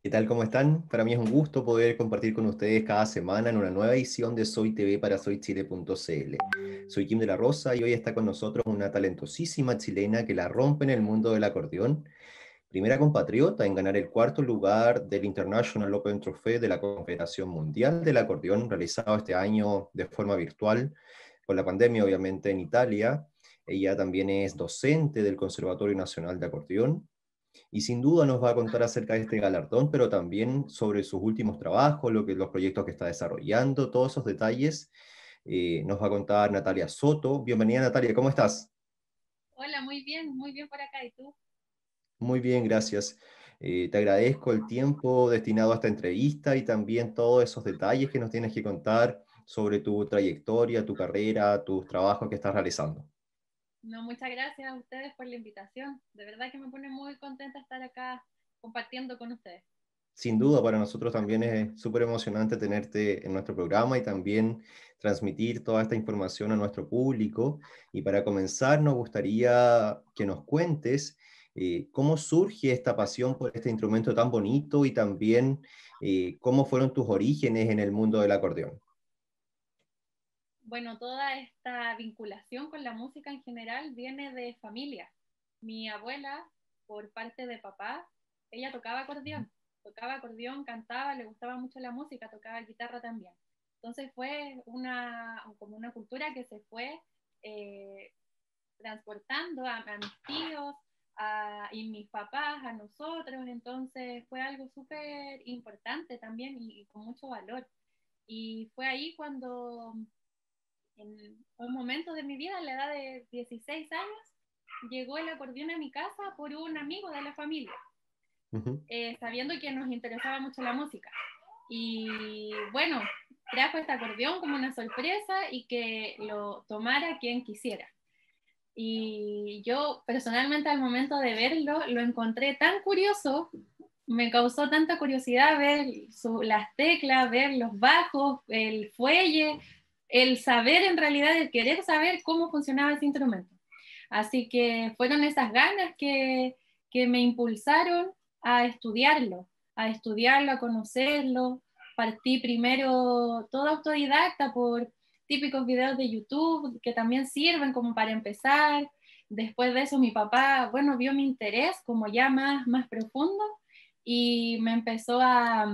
¿Qué tal? ¿Cómo están? Para mí es un gusto poder compartir con ustedes cada semana en una nueva edición de Soy TV para soychile.cl. Soy Kim de la Rosa y hoy está con nosotros una talentosísima chilena que la rompe en el mundo del acordeón. Primera compatriota en ganar el cuarto lugar del International Open Trophy de la Confederación Mundial del Acordeón, realizado este año de forma virtual, por la pandemia obviamente en Italia. Ella también es docente del Conservatorio Nacional de Acordeón y sin duda nos va a contar acerca de este galardón, pero también sobre sus últimos trabajos, los proyectos que está desarrollando, todos esos detalles. Eh, nos va a contar Natalia Soto. Bienvenida Natalia, ¿cómo estás? Hola, muy bien, muy bien por acá. ¿Y tú? Muy bien, gracias. Eh, te agradezco el tiempo destinado a esta entrevista y también todos esos detalles que nos tienes que contar sobre tu trayectoria, tu carrera, tus trabajos que estás realizando. No, muchas gracias a ustedes por la invitación. De verdad que me pone muy contenta estar acá compartiendo con ustedes. Sin duda, para nosotros también es súper emocionante tenerte en nuestro programa y también transmitir toda esta información a nuestro público. Y para comenzar, nos gustaría que nos cuentes eh, cómo surge esta pasión por este instrumento tan bonito y también eh, cómo fueron tus orígenes en el mundo del acordeón bueno, toda esta vinculación con la música en general viene de familia. Mi abuela, por parte de papá, ella tocaba acordeón, tocaba acordeón, cantaba, le gustaba mucho la música, tocaba guitarra también. Entonces fue una, como una cultura que se fue eh, transportando a, a, mis tíos y mis papás, a nosotros, entonces fue algo súper importante también y con mucho valor. Y fue ahí cuando en un momento de mi vida, a la edad de 16 años, llegó el acordeón a mi casa por un amigo de la familia, eh, sabiendo que nos interesaba mucho la música. Y bueno, trajo este acordeón como una sorpresa y que lo tomara quien quisiera. Y yo personalmente al momento de verlo lo encontré tan curioso, me causó tanta curiosidad ver las teclas, ver los bajos, el fuelle, el saber en realidad, el querer saber cómo funcionaba ese instrumento. Así que fueron esas ganas que, me impulsaron a estudiarlo, a estudiarlo, a conocerlo. Partí primero todo autodidacta por típicos videos de YouTube que también sirven como para empezar. Después de eso mi papá, bueno, vio mi interés como ya más, más profundo y me empezó a,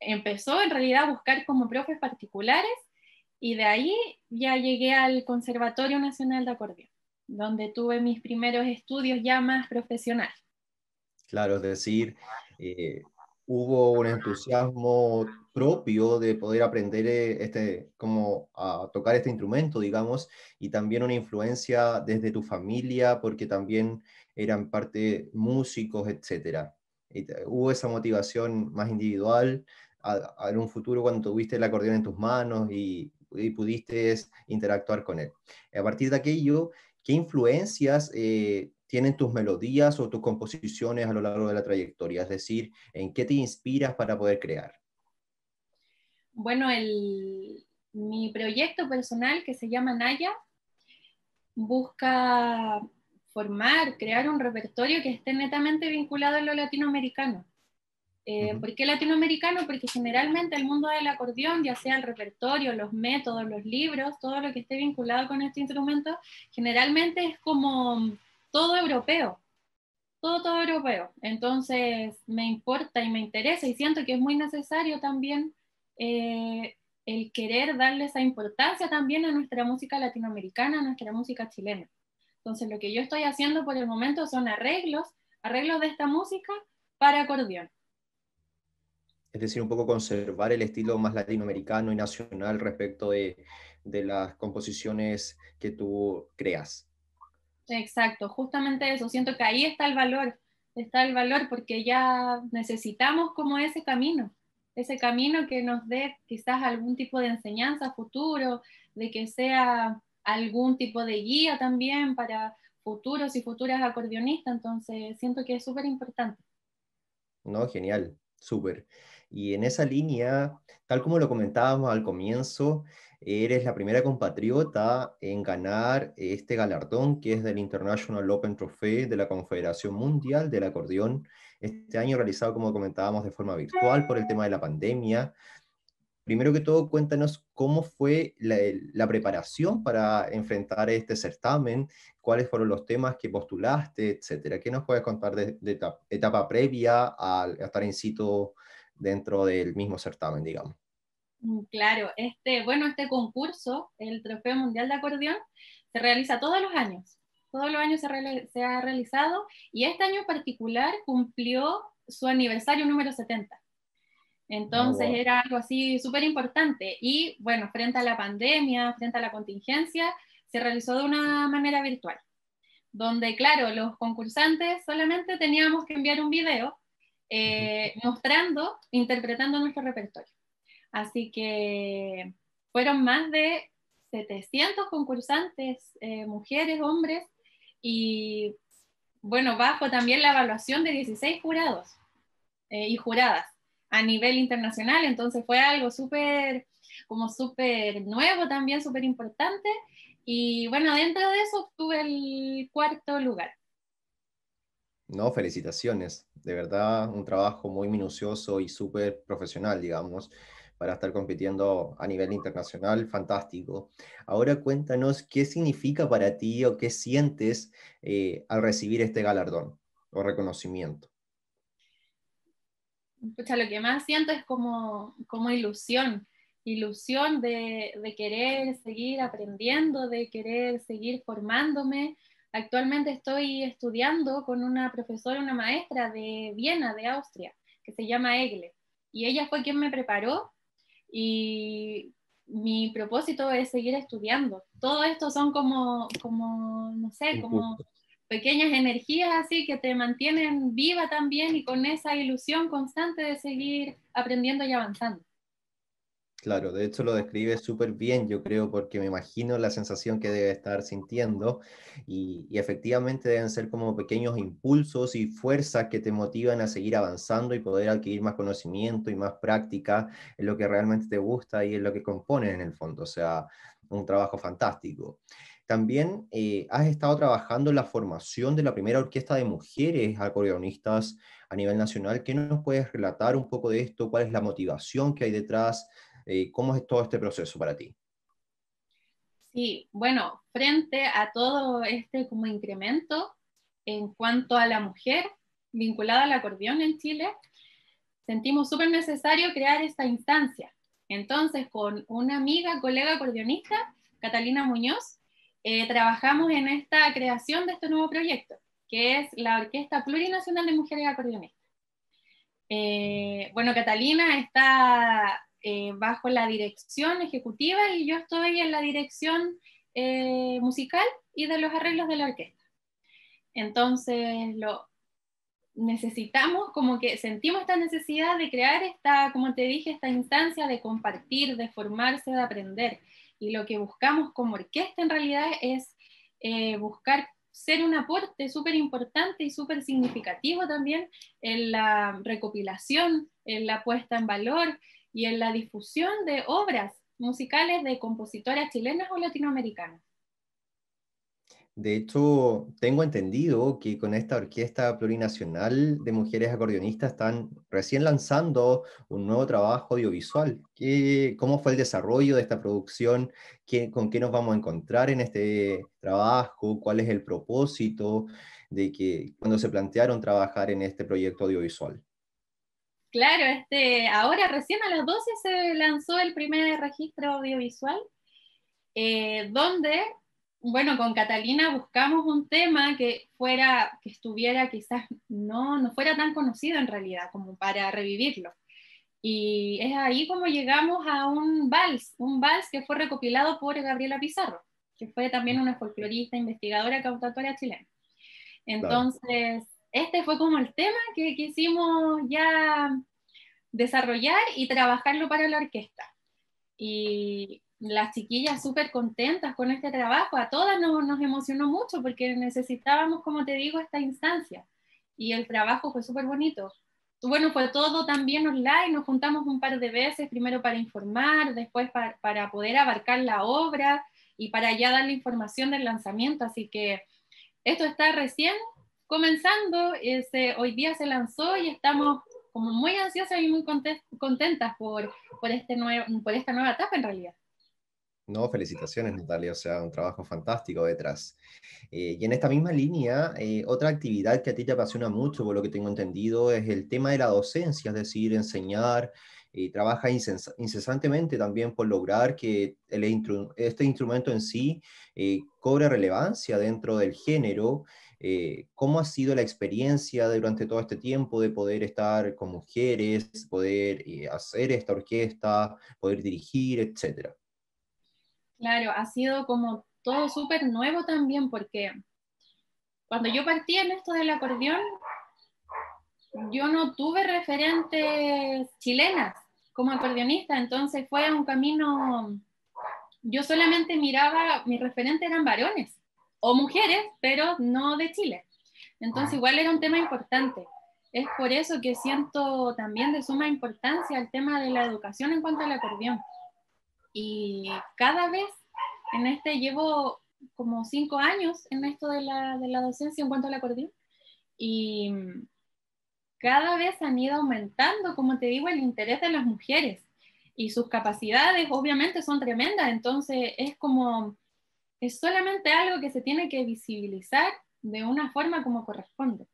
empezó en realidad a buscar como profes particulares y de ahí ya llegué al Conservatorio Nacional de Acordeón, donde tuve mis primeros estudios ya más profesionales. Claro, es decir, eh, hubo un entusiasmo propio de poder aprender eh, este, como a tocar este instrumento, digamos, y también una influencia desde tu familia, porque también eran parte músicos, etc. hubo esa motivación más individual, a, en un futuro cuando tuviste el acordeón en tus manos y y pudiste interactuar con él. A partir de aquello, ¿qué influencias eh, tienen tus melodías o tus composiciones a lo largo de la trayectoria? Es decir, ¿en qué te inspiras para poder crear? Bueno, mi proyecto personal que se llama Naya busca formar, crear un repertorio que esté netamente vinculado a lo latinoamericano. Eh, ¿Por qué latinoamericano? Porque generalmente el mundo del acordeón, ya sea el repertorio, los métodos, los libros, todo lo que esté vinculado con este instrumento, generalmente es como mm, todo europeo, todo, todo europeo. Entonces me importa y me interesa y siento que es muy necesario también eh, el querer darle esa importancia también a nuestra música latinoamericana, a nuestra música chilena. Entonces lo que yo estoy haciendo por el momento son arreglos, arreglos de esta música para acordeón es decir, un poco conservar el estilo más latinoamericano y nacional respecto de, de las composiciones que tú creas. Exacto, justamente eso, siento que ahí está el valor, está el valor porque ya necesitamos como ese camino, ese camino que nos dé quizás algún tipo de enseñanza futuro, de que sea algún tipo de guía también para futuros y futuras acordeonistas, entonces siento que es súper importante. No, genial, Súper. Y en esa línea, tal como lo comentábamos al comienzo, eres la primera compatriota en ganar este galardón que es del International Open Trophy de la Confederación Mundial del Acordeón, este año realizado, como comentábamos, de forma virtual por el tema de la pandemia primero que todo, cuéntanos cómo fue la, preparación para enfrentar este certamen, cuáles fueron los temas que postulaste, etcétera. ¿Qué nos puedes contar de, etapa, previa a, estar en situ dentro del mismo certamen, digamos? Mm, claro, este, bueno, este concurso, el Trofeo Mundial de Acordeón, se realiza todos los años. Todos los años se, se ha realizado y este año en particular cumplió su aniversario número 70. Ah, Entonces era algo así súper importante. Y bueno, frente a la pandemia, frente a la contingencia, se realizó de una manera virtual, donde claro, los concursantes solamente teníamos que enviar un video eh, mostrando, interpretando nuestro repertorio. Así que fueron más de 700 concursantes, eh, mujeres, hombres, y bueno, bajo también la evaluación de 16 jurados eh, y juradas a nivel internacional, entonces fue algo súper, como súper nuevo también, súper importante. Y bueno, dentro de eso obtuve el cuarto lugar. No, felicitaciones. De verdad, un trabajo muy minucioso y súper profesional, digamos, para estar compitiendo a nivel internacional. Fantástico. Ahora cuéntanos qué significa para ti o qué sientes eh, al recibir este galardón o reconocimiento lo que más siento es como, como ilusión, ilusión de, querer seguir aprendiendo, de querer seguir formándome. Actualmente estoy estudiando con una profesora, una maestra de Viena, de Austria, que se llama Egle, y ella fue quien me preparó y mi propósito es seguir estudiando. Todo esto son como, como no sé, como pequeñas energías así que te mantienen viva también y con esa ilusión constante de seguir aprendiendo y avanzando. Claro, de hecho lo describe súper bien, yo creo, porque me imagino la sensación que debe estar sintiendo y, efectivamente deben ser como pequeños impulsos y fuerzas que te motivan a seguir avanzando y poder adquirir más conocimiento y más práctica en lo que realmente te gusta y en lo que compones en el fondo. O sea, un trabajo fantástico. También eh, has estado trabajando en la formación de la primera orquesta de mujeres acordeonistas a nivel nacional. ¿Qué nos puedes relatar un poco de esto? ¿Cuál es la motivación que hay detrás? Eh, ¿Cómo es todo este proceso para ti? Sí, bueno, frente a todo este como incremento en cuanto a la mujer vinculada al acordeón en Chile, sentimos súper necesario crear esta instancia entonces, con una amiga, colega acordeonista, Catalina Muñoz, eh, trabajamos en esta creación de este nuevo proyecto, que es la Orquesta Plurinacional de Mujeres Acordeonistas. Eh, bueno, Catalina está eh, bajo la dirección ejecutiva y yo estoy en la dirección musical y de los arreglos de la orquesta. Entonces, lo, necesitamos, como que sentimos esta necesidad de crear esta, como te dije, esta instancia de compartir, de formarse, de aprender. Y lo que buscamos como orquesta en realidad es eh, buscar ser un aporte súper importante y súper significativo también en la recopilación, en la puesta en valor y en la difusión de obras musicales de compositoras chilenas o latinoamericanas. De hecho, tengo entendido que con esta Orquesta Plurinacional de Mujeres Acordeonistas están recién lanzando un nuevo trabajo audiovisual. ¿Cómo fue el desarrollo de esta producción? ¿Con qué nos vamos a encontrar en este trabajo? ¿Cuál es el propósito de que cuando se plantearon trabajar en este proyecto audiovisual? Claro, este, ahora recién a las 12 se lanzó el primer registro audiovisual, eh, donde bueno, con Catalina buscamos un tema que fuera, que estuviera quizás, no, no fuera tan conocido en realidad, como para revivirlo. Y es ahí como llegamos a un vals, un vals que fue recopilado por Gabriela Pizarro, que fue también una folclorista, investigadora, cantautora chilena. Entonces, este fue como el tema que quisimos ya desarrollar y trabajarlo para la orquesta. Y las chiquillas súper contentas con este trabajo, a todas nos, nos, emocionó mucho porque necesitábamos, como te digo, esta instancia y el trabajo fue súper bonito. Bueno, fue todo también online, nos juntamos un par de veces, primero para informar, después para, poder abarcar la obra y para ya dar la información del lanzamiento, así que esto está recién comenzando, ese, hoy día se lanzó y estamos como muy ansiosas y muy contentas por, por, este nuevo, por esta nueva etapa en realidad. No, felicitaciones Natalia, o sea, un trabajo fantástico detrás. Eh, y en esta misma línea, eh, otra actividad que a ti te apasiona mucho, por lo que tengo entendido, es el tema de la docencia, es decir, enseñar, y eh, trabaja incesantemente también por lograr que este instrumento en sí cobre relevancia dentro del género. ¿Cómo ha sido la experiencia durante todo este tiempo de poder estar con mujeres, poder hacer esta orquesta, poder dirigir, etcétera? Claro, ha sido como todo súper nuevo también porque cuando yo partí en esto del acordeón, yo no tuve referentes chilenas como acordeonista, entonces fue un camino, yo solamente miraba, mis referentes eran varones o mujeres, pero no de Chile. Entonces ah. igual era un tema importante. Es por eso que siento también de suma importancia el tema de la educación en cuanto al acordeón. Y cada vez en este llevo como cinco años en esto de la, docencia en cuanto al acordeón. Y mm, cada vez han ido aumentando, como te digo, el interés de las mujeres. Y sus capacidades obviamente son tremendas, entonces es como, es solamente algo que se tiene que visibilizar de una forma como corresponde.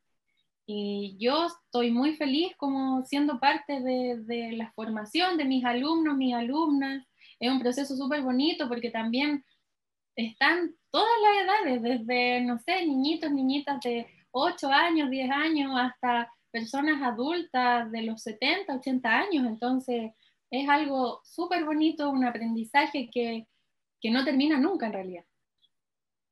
Y yo estoy muy feliz como siendo parte de, de la formación de mis alumnos, mis alumnas, es un proceso súper bonito porque también están todas las edades, desde, no sé, niñitos, niñitas de 8 años, 10 años, hasta personas adultas de los 70, 80 años. Entonces, es algo súper bonito, un aprendizaje que, que, no termina nunca en realidad.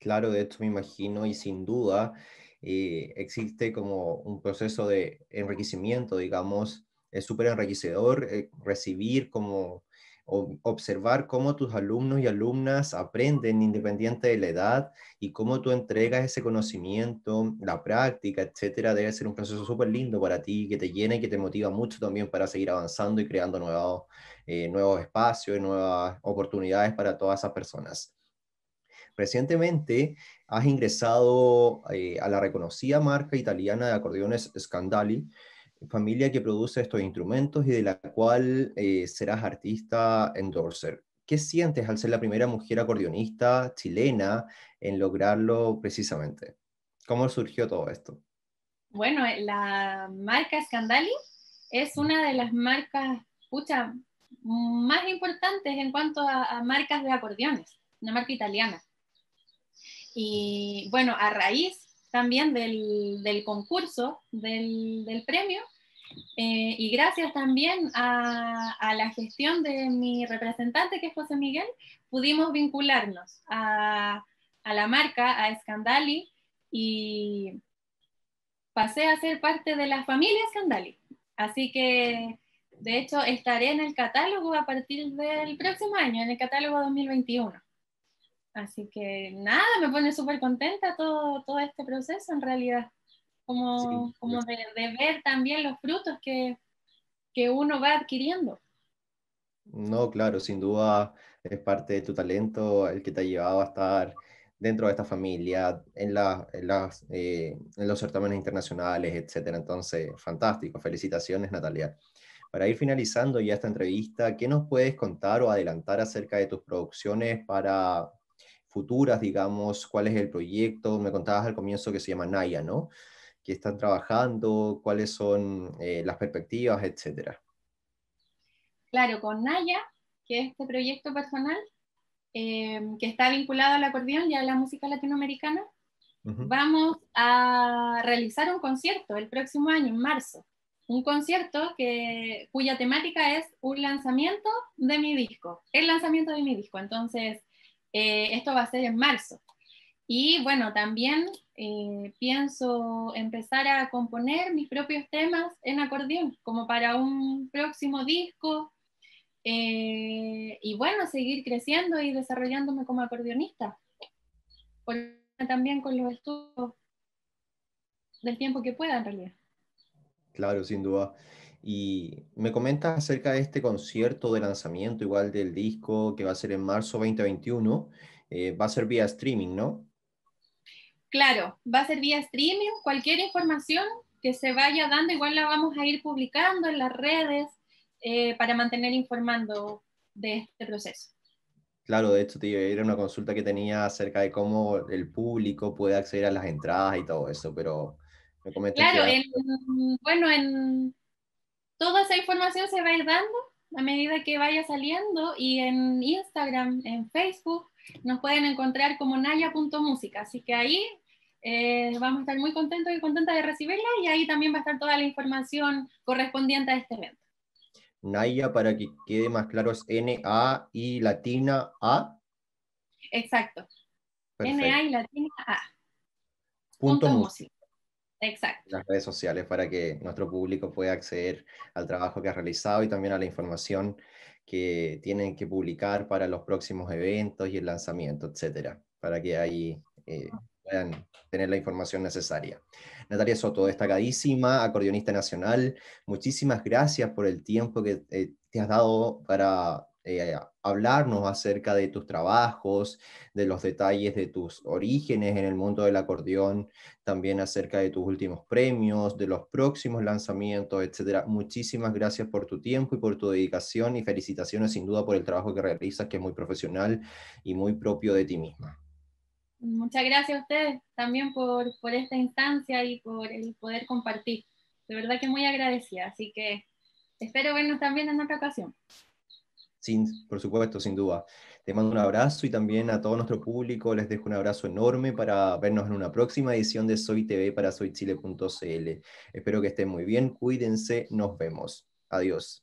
Claro, de esto me imagino y sin duda eh, existe como un proceso de enriquecimiento, digamos, es súper enriquecedor eh, recibir como observar cómo tus alumnos y alumnas aprenden independiente de la edad y cómo tú entregas ese conocimiento, la práctica, etcétera, debe ser un proceso súper lindo para ti, que te llena y que te motiva mucho también para seguir avanzando y creando nuevos, eh, nuevos espacios y nuevas oportunidades para todas esas personas. Recientemente has ingresado eh, a la reconocida marca italiana de acordeones Scandali, familia que produce estos instrumentos y de la cual eh, serás artista endorser. ¿Qué sientes al ser la primera mujer acordeonista chilena en lograrlo precisamente? ¿Cómo surgió todo esto? Bueno, eh, la marca Scandali es una de las marcas más importantes en cuanto a, marcas de acordeones, una marca italiana. Y bueno, a raíz también del, concurso, del, del, premio, eh, y gracias también a, la gestión de mi representante, que es José Miguel, pudimos vincularnos a, la marca, a Scandali, y pasé a ser parte de la familia Scandali. Así que, de hecho, estaré en el catálogo a partir del próximo año, en el catálogo 2021. Así que nada, me pone súper contenta todo este proceso en realidad como, como de, ver también los frutos que, que uno va adquiriendo. No, claro, sin duda es parte de tu talento el que te ha llevado a estar dentro de esta familia, en, en las, eh, en los certámenes internacionales, etcétera. Entonces, fantástico. Felicitaciones, Natalia. Para ir finalizando ya esta entrevista, ¿qué nos puedes contar o adelantar acerca de tus producciones para futuras, digamos? ¿Cuál es el proyecto? Me contabas al comienzo que se llama Naya, ¿no? que están trabajando, cuáles son eh, las perspectivas, etcétera. Claro, con Naya, que es este proyecto personal eh, que está vinculado al acordeón y a la música latinoamericana, vamos a realizar un concierto el próximo año, en marzo. Un concierto que, cuya temática es un lanzamiento de mi disco, el lanzamiento de mi disco. Entonces, eh, esto va a ser en marzo. Y bueno, también eh, pienso empezar a componer mis propios temas en acordeón, como para un próximo disco. Eh, y bueno, seguir creciendo y desarrollándome como acordeonista. también con los estudios del tiempo que pueda, en realidad. Claro, sin duda. Y me comentas acerca de este concierto de lanzamiento, igual del disco que va a ser en marzo 2021. Eh, va a ser vía streaming, ¿no? Claro, va a ser vía streaming, cualquier información que se vaya dando, igual la vamos a ir publicando en las redes eh, para mantener informando de este proceso. Claro, de hecho, tío, era una consulta que tenía acerca de cómo el público puede acceder a las entradas y todo eso, pero me Claro, en, bueno, en toda esa información se va a ir dando a medida que vaya saliendo y en Instagram, en Facebook, nos pueden encontrar como naya.música, así que ahí eh, vamos a estar muy contentos y contentas de recibirla y ahí también va a estar toda la información correspondiente a este evento. Naya, para que quede más claro, es N-A y latina A. Exacto. N-A y latina A. Punto, Punto Exacto. Las redes sociales para que nuestro público pueda acceder al trabajo que ha realizado y también a la información que tienen que publicar para los próximos eventos y el lanzamiento, etcétera, para que ahí eh, puedan tener la información necesaria. Natalia Soto, destacadísima, acordeonista nacional, muchísimas gracias por el tiempo que eh, te has dado para eh, hablarnos acerca de tus trabajos, de los detalles de tus orígenes en el mundo del acordeón, también acerca de tus últimos premios, de los próximos lanzamientos, etcétera. Muchísimas gracias por tu tiempo y por tu dedicación y felicitaciones sin duda por el trabajo que realizas, que es muy profesional y muy propio de ti misma. Muchas gracias a ustedes también por, por esta instancia y por el poder compartir. De verdad que muy agradecida, así que espero vernos también en otra ocasión. Sin, por supuesto, sin duda. Te mando un abrazo y también a todo nuestro público les dejo un abrazo enorme para vernos en una próxima edición de Soy TV para soychile.cl. Espero que estén muy bien, cuídense, nos vemos. Adiós.